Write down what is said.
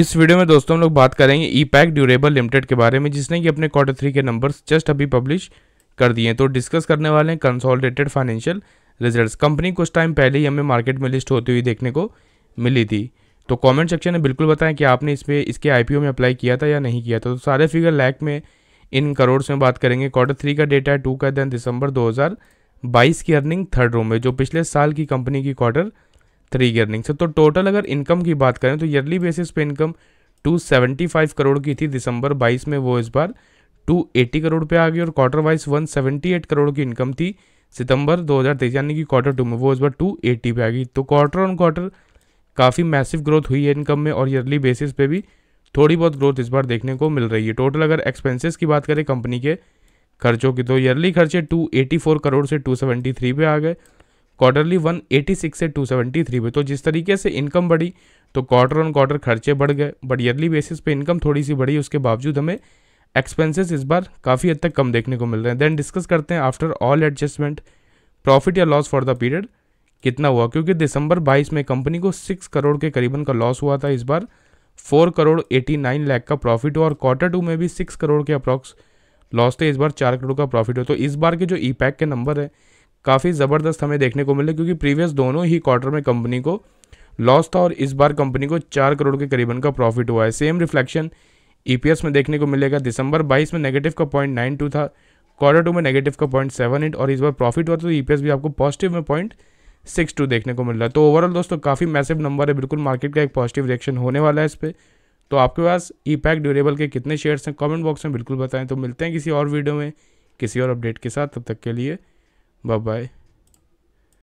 इस वीडियो में दोस्तों हम लोग बात करेंगे ई पैक ड्यूरेबल लिमिटेड के बारे में जिसने कि अपने क्वार्टर थ्री के नंबर्स जस्ट अभी पब्लिश कर दिए हैं तो डिस्कस करने वाले हैं कंसोलिडेटेड फाइनेंशियल रिजल्ट्स कंपनी कुछ टाइम पहले ही हमें मार्केट में लिस्ट होती हुई देखने को मिली थी तो कॉमेंट सेक्शन में बिल्कुल बताएं कि आपने इस पर इसके आई में अप्लाई किया था या नहीं किया था तो सारे फिगर लैक में इन करोड़ में बात करेंगे क्वार्टर थ्री का डेटा है टू का दैन दिसंबर दो की अर्निंग थर्ड रो में जो पिछले साल की कंपनी की क्वार्टर थ्री अर्निंग से तो टोटल अगर इनकम की बात करें तो ईयरली बेसिस पे इनकम 275 करोड़ की थी दिसंबर 22 में वो इस बार 280 करोड़ पे आ गई और क्वार्टर वाइज 178 करोड़ की इनकम थी सितंबर 2023 यानी कि क्वार्टर टू में वो इस बार 280 पे आ गई तो क्वार्टर ऑन क्वार्टर काफ़ी मैसिव ग्रोथ हुई है इनकम में और ईयरली बेसिस पे भी थोड़ी बहुत ग्रोथ इस बार देखने को मिल रही है टोटल अगर एक्सपेंसिस की बात करें कंपनी के खर्चों की तो ईयरली खर्चे टू करोड़ से टू पे आ गए क्वार्टरली 186 से 273 पे तो जिस तरीके से इनकम बढ़ी तो क्वार्टर ऑन क्वार्टर खर्चे बढ़ गए बट ईयरली बेसिस पे इनकम थोड़ी सी बढ़ी उसके बावजूद हमें एक्सपेंसेस इस बार काफ़ी हद तक कम देखने को मिल रहे हैं देन डिस्कस करते हैं आफ्टर ऑल एडजस्टमेंट प्रॉफिट या लॉस फॉर द पीरियड कितना हुआ क्योंकि दिसंबर 22 में कंपनी को 6 करोड़ के करीबन का लॉस हुआ था इस बार 4 करोड़ 89 लाख का प्रॉफिट हुआ और क्वार्टर टू में भी 6 करोड़ के अप्रॉक्स लॉस थे इस बार 4 करोड़ का प्रॉफिट हुआ तो इस बार के जो ई e के नंबर है काफ़ी ज़बरदस्त हमें देखने को मिले क्योंकि प्रीवियस दोनों ही क्वार्टर में कंपनी को लॉस था और इस बार कंपनी को चार करोड़ के करीबन का प्रॉफिट हुआ है सेम रिफ्लेक्शन ई में देखने को मिलेगा दिसंबर बाईस में नेगेटिव का पॉइंट नाइन टू था क्वार्टर टू में नेगेटिव का पॉइंट सेवन एट और इस बार प्रॉफिट हुआ तो ई e भी आपको पॉजिटिव में पॉइंट सिक्स टू देखने को मिल रहा है तो ओवरऑल दोस्तों काफ़ी मैसिव नंबर है बिल्कुल मार्केट का एक पॉजिटिव रिएक्शन होने वाला है इस पर तो आपके पास ई पैक ड्यूरेबल के कितने शेयर्स हैं कमेंट बॉक्स में बिल्कुल बताएं तो मिलते हैं किसी और वीडियो में किसी और अपडेट के साथ तब तक के लिए Bye bye.